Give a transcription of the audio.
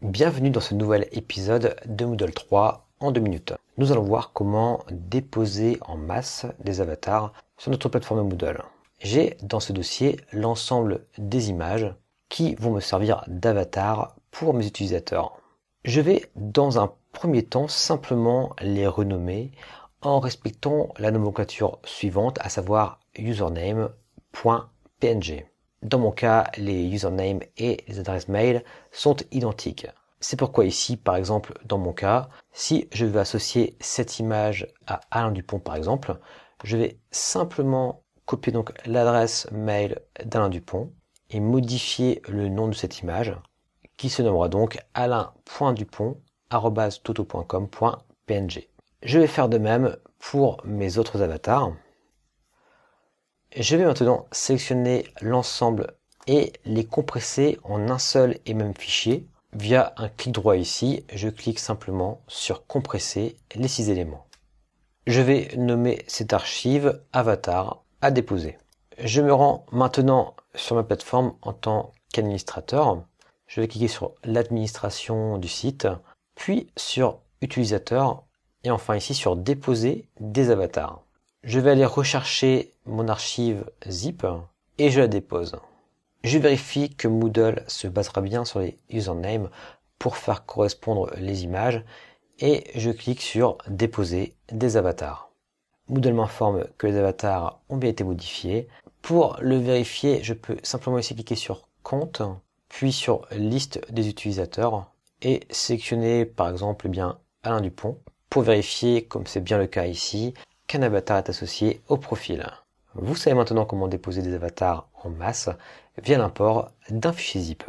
Bienvenue dans ce nouvel épisode de Moodle 3 en deux minutes. Nous allons voir comment déposer en masse des avatars sur notre plateforme Moodle. J'ai dans ce dossier l'ensemble des images qui vont me servir d'avatar pour mes utilisateurs. Je vais dans un premier temps simplement les renommer en respectant la nomenclature suivante, à savoir username.png. Dans mon cas, les usernames et les adresses mail sont identiques. C'est pourquoi ici, par exemple, dans mon cas, si je veux associer cette image à Alain Dupont, par exemple, je vais simplement copier donc l'adresse mail d'Alain Dupont et modifier le nom de cette image qui se nommera donc alain.dupont.toto.com.png. Je vais faire de même pour mes autres avatars. Je vais maintenant sélectionner l'ensemble et les compresser en un seul et même fichier. Via un clic droit ici, je clique simplement sur compresser les six éléments. Je vais nommer cette archive avatar à déposer. Je me rends maintenant sur ma plateforme en tant qu'administrateur. Je vais cliquer sur l'administration du site, puis sur utilisateur et enfin ici sur déposer des avatars. Je vais aller rechercher mon archive zip et je la dépose. Je vérifie que Moodle se basera bien sur les usernames pour faire correspondre les images et je clique sur déposer des avatars. Moodle m'informe que les avatars ont bien été modifiés. Pour le vérifier, je peux simplement ici cliquer sur compte, puis sur liste des utilisateurs et sélectionner par exemple eh bien Alain Dupont pour vérifier, comme c'est bien le cas ici, qu'un avatar est associé au profil. Vous savez maintenant comment déposer des avatars en masse via l'import d'un fichier zip.